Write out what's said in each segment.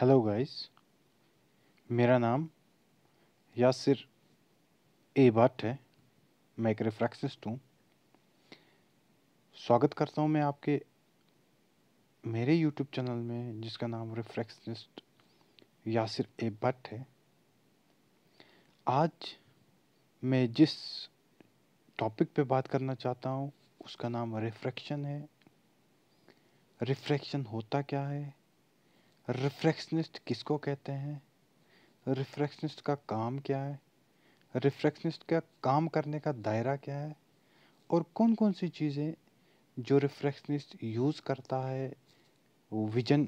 hello guys मेरा नाम यासिर ए भट्ट है मैं एक रिफ्रैक्सिस्ट हूँ स्वागत करता हूँ मैं आपके मेरे यूट्यूब चैनल में जिसका नाम रिफ्रैक्सिस्ट यासिर ए भट्ट है आज मैं जिस टॉपिक पे बात करना चाहता हूँ उसका नाम रिफ्रैक्शन है रिफ्रैक्शन होता क्या है रिफ्रेक्शनिस्ट किसको कहते हैं रिफ्रैक्शनिस्ट का काम क्या है रिफ्रेक्शनिस्ट का काम करने का दायरा क्या है और कौन कौन सी चीज़ें जो रिफ्रैक्शनिस्ट यूज़ करता है विजन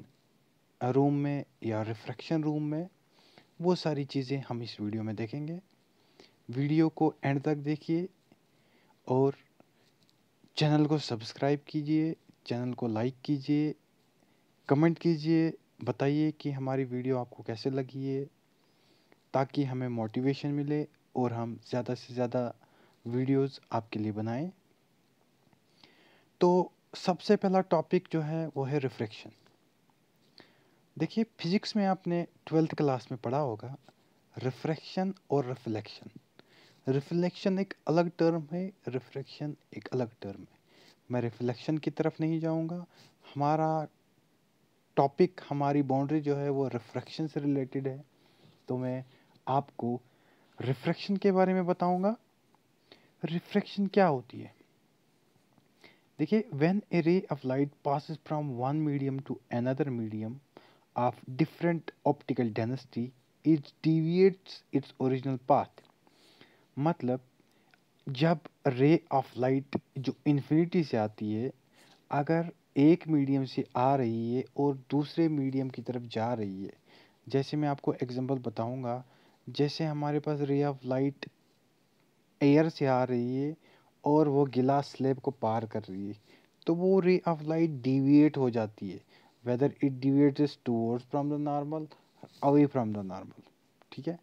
रूम में या रिफ्रेक्शन रूम में वो सारी चीज़ें हम इस वीडियो में देखेंगे वीडियो को एंड तक देखिए और चैनल को सब्सक्राइब कीजिए चैनल को लाइक कीजिए कमेंट कीजिए बताइए कि हमारी वीडियो आपको कैसे लगी है ताकि हमें मोटिवेशन मिले और हम ज़्यादा से ज़्यादा वीडियोस आपके लिए बनाएं तो सबसे पहला टॉपिक जो है वो है रिफ्रैक्शन देखिए फिजिक्स में आपने ट्वेल्थ क्लास में पढ़ा होगा रिफ्रैक्शन और रिफ्लेक्शन रिफ्लेक्शन एक अलग टर्म है रिफ्रैक्शन एक अलग टर्म है मैं रिफ्लेक्शन की तरफ नहीं जाऊंगा हमारा टॉपिक हमारी बाउंड्री जो है वो रिफ्रैक्शन से रिलेटेड है तो मैं आपको रिफ्रैक्शन के बारे में बताऊंगा रिफ्रैक्शन क्या होती है देखिए when a ray of light passes from one medium to another medium of different optical density is deviates its original path मतलब जब रे ऑफ लाइट जो इन्फिनिटी से आती है अगर एक मीडियम से आ रही है और दूसरे मीडियम की तरफ जा रही है जैसे मैं आपको एग्जांपल बताऊंगा जैसे हमारे पास रे ऑफ लाइट एयर से आ रही है और वो गिलास स्लेब को पार कर रही है तो वो रे ऑफ लाइट डिविएट हो जाती है whether it deviate is towards from the normal away from the normal ठीक है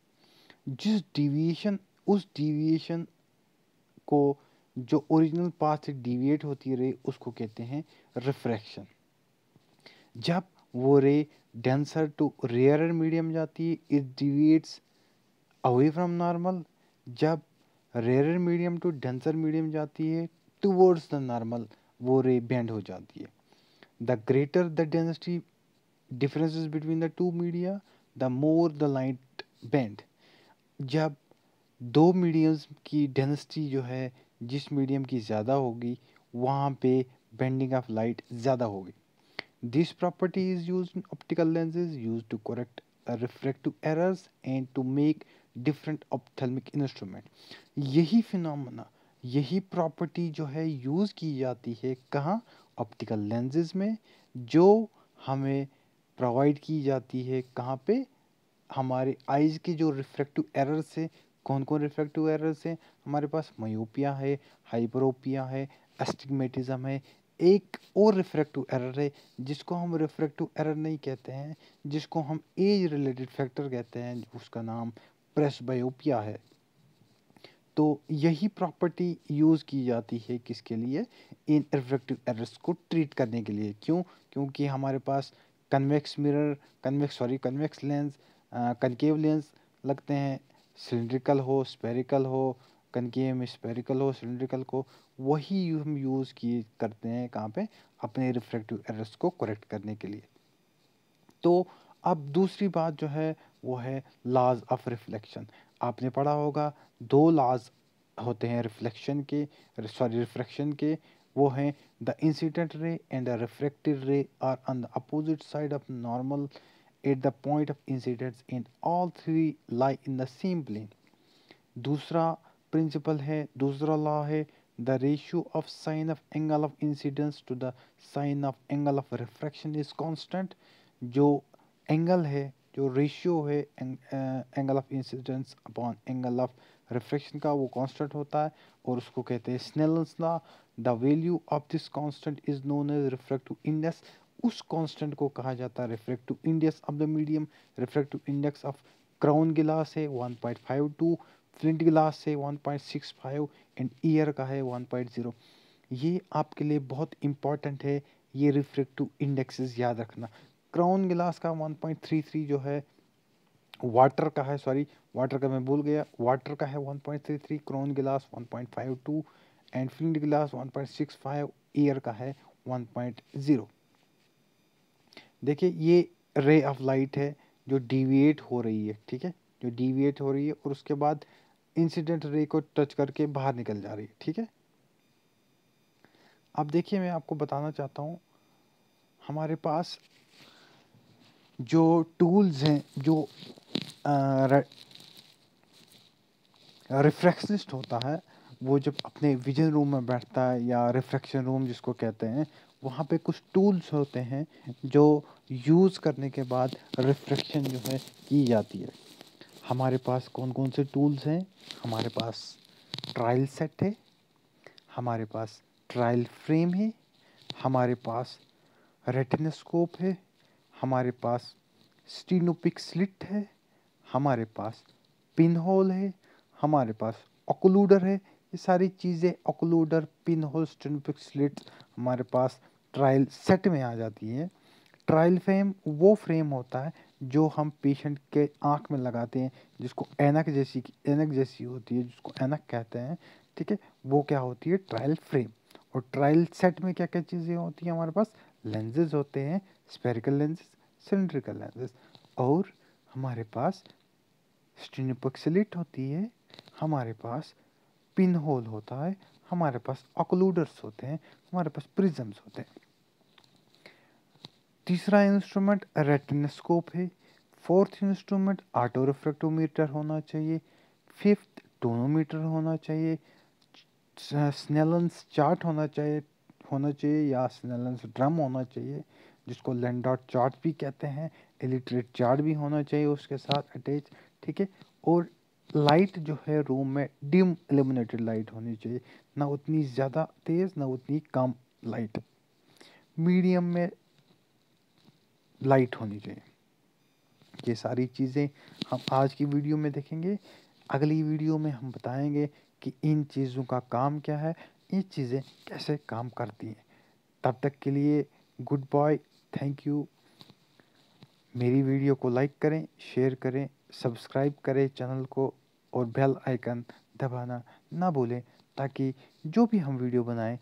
जिस डिविएशन उस डिविएशन को जो ओरिजिनल पाथ से डिविएट होती रे उसको कहते हैं रिफ्रैक्शन जब वो रे डेंसर टू रेयर मीडियम जाती है it deviates away from normal जब rare medium to denser medium जाती है टूवर्ड्स द नॉर्मल वो रे बेंड हो जाती है the greater the density differences between the two media the more the light bend जब दो मीडियम्स की डेंसिटी जो है जिस मीडियम की ज़्यादा होगी वहाँ पे बेंडिंग ऑफ लाइट ज़्यादा होगी this property is use in optical lenses use to correct refractive errors and to make different ophthalmic instrument यही फिनमना यही प्रॉपर्टी जो है यूज़ की जाती है कहाँ ऑप्टिकल लेंसेज में जो हमें प्रोवाइड की जाती है कहाँ पे हमारे आइज़ के जो रिफ्रेक्टिव एरर्स है कौन कौन रिफ्रैक्टिव एरर्स हैं हमारे पास मयोपिया है हाइपरोपिया है एस्टिगमेटिज्म है एक और रिफ्रैक्टिव एरर है जिसको हम रिफ्रैक्टिव एरर नहीं कहते हैं जिसको हम एज रिलेटेड फैक्टर कहते हैं उसका नाम बायोपिया है तो यही प्रॉपर्टी यूज़ की जाती है किसके लिए इन रिफ्रैक्टिव एरर्स को ट्रीट करने के लिए क्यों क्योंकि हमारे पास convex mirror convex sorry convex lens concave lens लगते हैं सिलेंड्रिकल हो स्पेरिकल हो कनकी में स्पेरिकल हो सिलेंड्रिकल को वही हम यूज़ किए करते हैं कहाँ पे अपने रिफ्रैक्टिव एरर्स को करेक्ट करने के लिए तो अब दूसरी बात जो है वो है लाज ऑफ रिफ्लेक्शन आपने पढ़ा होगा दो लाज होते हैं रिफ्लेक्शन के सॉरी रिफ्रैक्शन के वो हैं the incident ray and the refractive ray are on the opposite side of normal at the point of incidents in all three lie in the same plane दूसरा प्रिंसिपल है दूसरा law है the ratio of sine of angle of incidence to the sine of angle of refraction is constant जो angle है जो ratio है angle of incidence upon angle of refraction का वो कॉन्स्टेंट होता है और उसको कहते हैं Snellen's law the value of this constant is known as refractive index उस कांस्टेंट को कहा जाता है refractive index of the medium refractive index of crown glass है 1.52 फ्लिंट गिलास है one point six five and air का है one point zero ये आपके लिए बहुत इंपॉर्टेंट है ये रिफ्रेक्टिव इंडेक्सेस याद रखना क्राउन गिलास का वन पॉइंट थ्री थ्री जो है वाटर का है सॉरी वाटर का मैं भूल गया वाटर का है one point three three crown glass one point five two and flint glass one point six five air का है वन पॉइंट जीरो देखिए ये रे ऑफ लाइट है जो डिविएट हो रही है ठीक है जो डिविएट हो रही है और उसके बाद इंसिडेंट रे को टच करके बाहर निकल जा रही है ठीक है अब देखिए मैं आपको बताना चाहता हूँ हमारे पास जो टूल्स हैं जो रिफ्रैक्शनिस्ट होता है वो जब अपने विजन रूम में बैठता है या रिफ्रैक्शन रूम जिसको कहते हैं वहाँ पे कुछ टूल्स होते हैं जो यूज़ करने के बाद रिफ्रेक्शन जो है की जाती है हमारे पास कौन कौन से टूल्स हैं हमारे पास ट्रायल सेट है हमारे पास ट्रायल फ्रेम है हमारे पास रेटिनस्कोप है हमारे पास स्टीनोपिक स्लिट है हमारे पास पिन होल है हमारे पास ओकलूडर है ये सारी चीज़ें occluder pin hole stenopeic slit हमारे पास ट्रायल सेट में आ जाती है ट्रायल फ्रेम वो फ्रेम होता है जो हम पेशेंट के आँख में लगाते हैं जिसको एनक जैसी एनक जैसी होती है जिसको एनक कहते हैं ठीक है वो क्या होती है ट्रायल फ्रेम और ट्रायल सेट में क्या क्या चीज़ें होती हैं हमारे पास लेंजेज होते हैं स्पेरिकल लेंजेज सिलेंड्रिकल लेंजेज और हमारे पास स्टिनोपक्सलेट होती है हमारे पास पिन होल होता है हमारे पास ऑक्लूडर्स होते हैं हमारे पास प्रिजम्स होते हैं तीसरा इंस्ट्रूमेंट रेटनस्कोप है फोर्थ इंस्ट्रूमेंट ऑटो रिफ्रेक्टोमीटर होना चाहिए फिफ्थ टोनोमीटर होना चाहिए स्नेलेंस चार्ट होना चाहिए होना चाहिए या स्नेलेंस ड्रम होना चाहिए जिसको लैंडॉट चार्ट भी कहते हैं एलिट्रेट चार्ट भी होना चाहिए उसके साथ अटैच ठीक है और लाइट जो है रूम में डिम एलिमिनेटेड लाइट होनी चाहिए ना उतनी ज़्यादा तेज़ ना उतनी कम लाइट मीडियम में लाइट होनी चाहिए ये सारी चीज़ें हम आज की वीडियो में देखेंगे अगली वीडियो में हम बताएंगे कि इन चीज़ों का काम क्या है ये चीज़ें कैसे काम करती हैं तब तक के लिए गुड बाय थैंक यू मेरी वीडियो को लाइक करें शेयर करें सब्सक्राइब करें चैनल को और बेल आइकन दबाना ना भूलें ताकि जो भी हम वीडियो बनाएं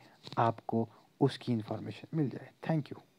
आपको उसकी इन्फॉर्मेशन मिल जाए थैंक यू